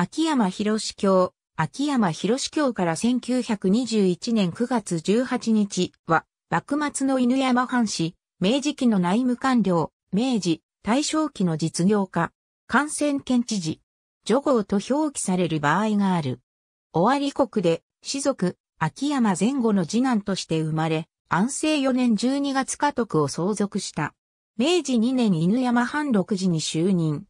秋山博司教、秋山博司教から1921年9月18日は、幕末の犬山藩士、明治期の内務官僚、明治、大正期の実業家、感染県知事、女号と表記される場合がある。終わり国で、士族、秋山前後の次男として生まれ、安政4年12月家督を相続した。明治2年犬山藩六時に就任。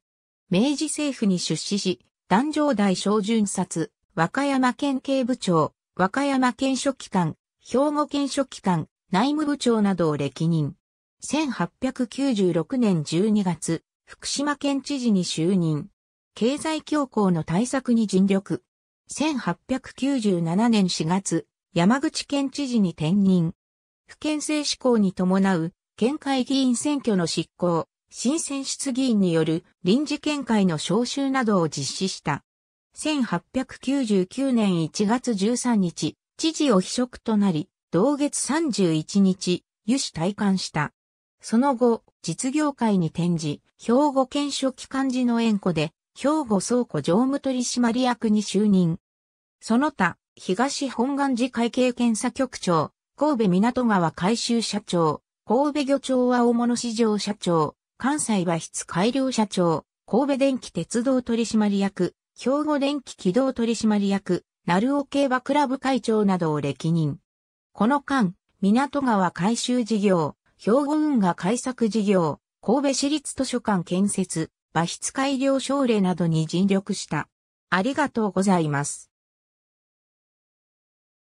明治政府に出資し、壇上代小巡察、和歌山県警部長、和歌山県書記官、兵庫県書記官、内務部長などを歴任。1896年12月、福島県知事に就任。経済恐慌の対策に尽力。1897年4月、山口県知事に転任。不県政施行に伴う県会議員選挙の執行、新選出議員による臨時見解の招集などを実施した。1899年1月13日、知事を秘職となり、同月31日、油脂退官した。その後、実業界に転じ、兵庫県書記官事の縁故で、兵庫倉庫常務取締役に就任。その他、東本願寺会計検査局長、神戸港川改修社長、神戸漁は青物市場社長、関西和室改良社長、神戸電気鉄道取締役、兵庫電気軌道取締役、鳴尾競馬クラブ会長などを歴任。この間、港川改修事業、兵庫運河改作事業、神戸市立図書館建設、和室改良奨励などに尽力した。ありがとうございます。